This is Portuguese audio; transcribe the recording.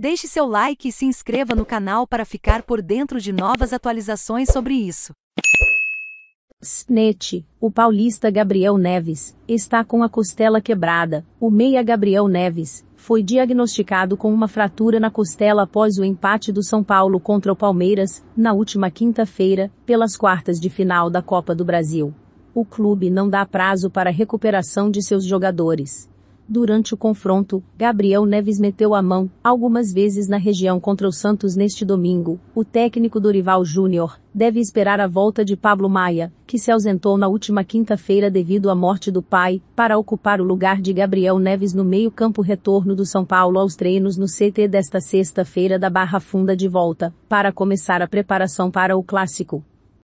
Deixe seu like e se inscreva no canal para ficar por dentro de novas atualizações sobre isso. Snete, o paulista Gabriel Neves, está com a costela quebrada. O meia Gabriel Neves foi diagnosticado com uma fratura na costela após o empate do São Paulo contra o Palmeiras, na última quinta-feira, pelas quartas de final da Copa do Brasil. O clube não dá prazo para a recuperação de seus jogadores. Durante o confronto, Gabriel Neves meteu a mão, algumas vezes na região contra o Santos neste domingo. O técnico Dorival Júnior deve esperar a volta de Pablo Maia, que se ausentou na última quinta-feira devido à morte do pai, para ocupar o lugar de Gabriel Neves no meio-campo retorno do São Paulo aos treinos no CT desta sexta-feira da Barra Funda de volta, para começar a preparação para o clássico.